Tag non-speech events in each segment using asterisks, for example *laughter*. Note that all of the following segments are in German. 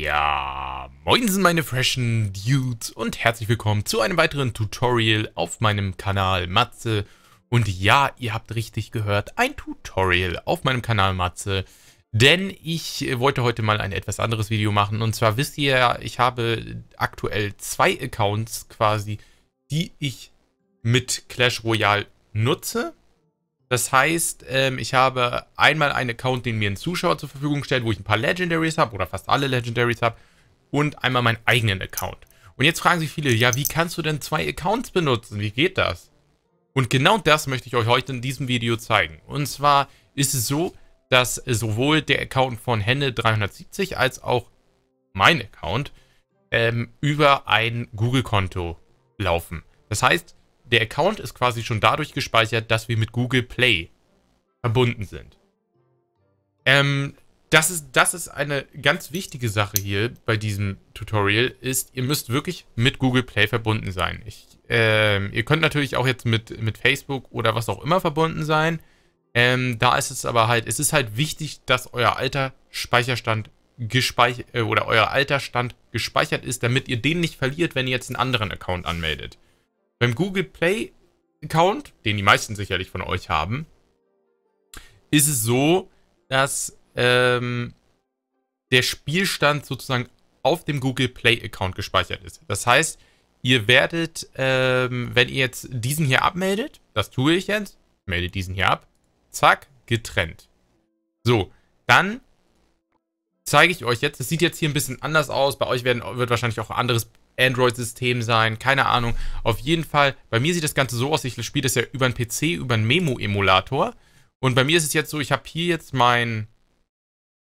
Ja, moinsen meine freshen Dudes und herzlich willkommen zu einem weiteren Tutorial auf meinem Kanal Matze. Und ja, ihr habt richtig gehört, ein Tutorial auf meinem Kanal Matze, denn ich äh, wollte heute mal ein etwas anderes Video machen. Und zwar wisst ihr ja, ich habe aktuell zwei Accounts quasi, die ich mit Clash Royale nutze. Das heißt, ähm, ich habe einmal einen Account, den mir ein Zuschauer zur Verfügung stellt, wo ich ein paar Legendaries habe oder fast alle Legendaries habe und einmal meinen eigenen Account. Und jetzt fragen sich viele, ja, wie kannst du denn zwei Accounts benutzen? Wie geht das? Und genau das möchte ich euch heute in diesem Video zeigen. Und zwar ist es so, dass sowohl der Account von Henne370 als auch mein Account ähm, über ein Google-Konto laufen. Das heißt, der Account ist quasi schon dadurch gespeichert, dass wir mit Google Play verbunden sind. Ähm, das ist, das ist eine ganz wichtige Sache hier bei diesem Tutorial, ist, ihr müsst wirklich mit Google Play verbunden sein. Ich, ähm, ihr könnt natürlich auch jetzt mit, mit Facebook oder was auch immer verbunden sein. Ähm, da ist es aber halt, es ist halt wichtig, dass euer alter Speicherstand gespeichert äh, oder euer alter Stand gespeichert ist, damit ihr den nicht verliert, wenn ihr jetzt einen anderen Account anmeldet. Beim Google Play Account, den die meisten sicherlich von euch haben, ist es so, dass ähm, der Spielstand sozusagen auf dem Google Play Account gespeichert ist. Das heißt, ihr werdet, ähm, wenn ihr jetzt diesen hier abmeldet, das tue ich jetzt, meldet diesen hier ab, zack, getrennt. So, dann zeige ich euch jetzt, das sieht jetzt hier ein bisschen anders aus, bei euch werden, wird wahrscheinlich auch ein anderes Android-System sein, keine Ahnung. Auf jeden Fall, bei mir sieht das Ganze so aus, ich spiele das ja über einen PC, über einen Memo-Emulator. Und bei mir ist es jetzt so, ich habe hier jetzt mein,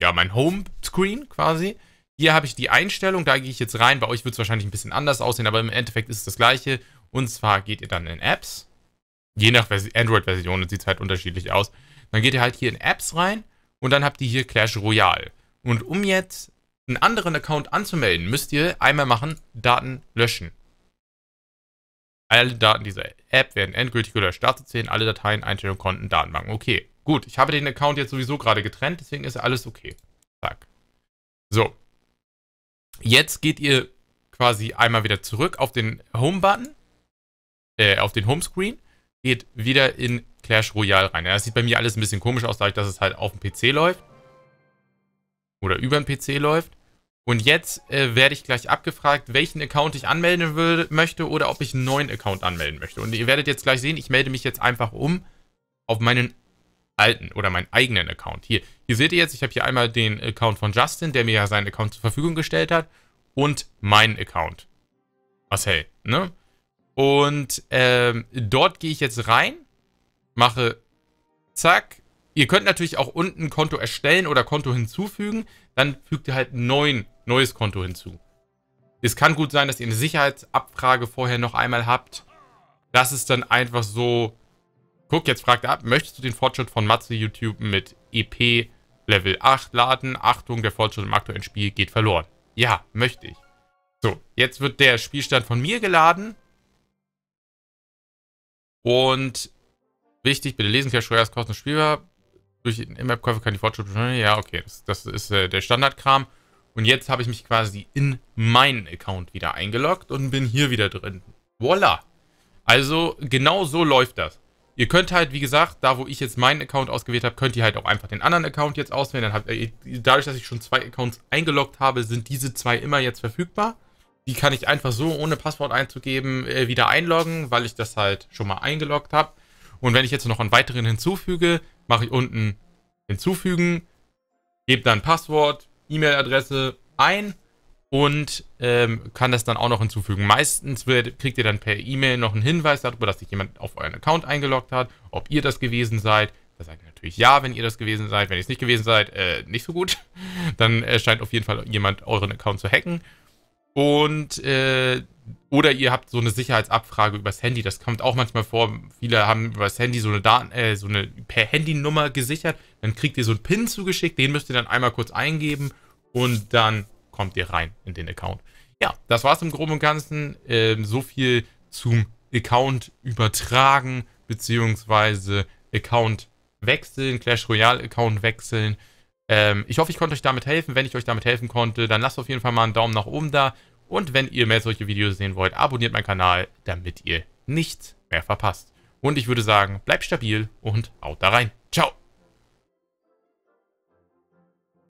ja, mein Home-Screen quasi. Hier habe ich die Einstellung, da gehe ich jetzt rein. Bei euch wird es wahrscheinlich ein bisschen anders aussehen, aber im Endeffekt ist es das gleiche. Und zwar geht ihr dann in Apps. Je nach Android-Version sieht es halt unterschiedlich aus. Dann geht ihr halt hier in Apps rein und dann habt ihr hier Clash Royale. Und um jetzt einen anderen Account anzumelden, müsst ihr einmal machen, Daten löschen. Alle Daten dieser App werden endgültig gelöscht. Dazu zählen alle Dateien, Einstellungen, Konten, Datenbanken. Okay, gut. Ich habe den Account jetzt sowieso gerade getrennt, deswegen ist alles okay. Zack. So. Jetzt geht ihr quasi einmal wieder zurück auf den Home-Button, äh, auf den Homescreen, geht wieder in Clash Royale rein. Ja, das sieht bei mir alles ein bisschen komisch aus, dadurch, dass es halt auf dem PC läuft oder über den PC läuft. Und jetzt äh, werde ich gleich abgefragt, welchen Account ich anmelden will, möchte oder ob ich einen neuen Account anmelden möchte. Und ihr werdet jetzt gleich sehen, ich melde mich jetzt einfach um auf meinen alten oder meinen eigenen Account. Hier, hier seht ihr jetzt, ich habe hier einmal den Account von Justin, der mir ja seinen Account zur Verfügung gestellt hat, und meinen Account. Was hey, ne? Und ähm, dort gehe ich jetzt rein, mache zack, Ihr könnt natürlich auch unten Konto erstellen oder Konto hinzufügen. Dann fügt ihr halt ein neues Konto hinzu. Es kann gut sein, dass ihr eine Sicherheitsabfrage vorher noch einmal habt. Das ist dann einfach so... Guck, jetzt fragt er ab, möchtest du den Fortschritt von Matze YouTube mit EP Level 8 laden? Achtung, der Fortschritt im aktuellen Spiel geht verloren. Ja, möchte ich. So, jetzt wird der Spielstand von mir geladen. Und wichtig, bitte lesen, Cash Royale ist kostenlos spielbar. Durch den In-Map-Käufer kann die Fortschritte... Ja, okay, das, das ist äh, der Standardkram. Und jetzt habe ich mich quasi in meinen Account wieder eingeloggt und bin hier wieder drin. Voila! Also genau so läuft das. Ihr könnt halt, wie gesagt, da wo ich jetzt meinen Account ausgewählt habe, könnt ihr halt auch einfach den anderen Account jetzt auswählen. Dann habt ihr, äh, dadurch, dass ich schon zwei Accounts eingeloggt habe, sind diese zwei immer jetzt verfügbar. Die kann ich einfach so, ohne Passwort einzugeben, äh, wieder einloggen, weil ich das halt schon mal eingeloggt habe. Und wenn ich jetzt noch einen weiteren hinzufüge, mache ich unten hinzufügen, gebe dann Passwort, E-Mail-Adresse ein und ähm, kann das dann auch noch hinzufügen. Meistens wird, kriegt ihr dann per E-Mail noch einen Hinweis darüber, dass sich jemand auf euren Account eingeloggt hat, ob ihr das gewesen seid. Da sagt ihr natürlich ja, wenn ihr das gewesen seid. Wenn ihr es nicht gewesen seid, äh, nicht so gut. *laughs* Dann äh, scheint auf jeden Fall jemand euren Account zu hacken. Und äh, oder ihr habt so eine Sicherheitsabfrage übers Handy. Das kommt auch manchmal vor. Viele haben übers Handy so eine Daten, äh, so eine per Handynummer gesichert. Dann kriegt ihr so einen PIN zugeschickt. Den müsst ihr dann einmal kurz eingeben und dann kommt ihr rein in den Account. Ja, das war's im Groben und Ganzen. Ähm, so viel zum Account übertragen bzw. Account wechseln, Clash Royale Account wechseln. Ähm, ich hoffe, ich konnte euch damit helfen. Wenn ich euch damit helfen konnte, dann lasst auf jeden Fall mal einen Daumen nach oben da. Und wenn ihr mehr solche Videos sehen wollt, abonniert meinen Kanal, damit ihr nichts mehr verpasst. Und ich würde sagen, bleibt stabil und haut da rein. Ciao!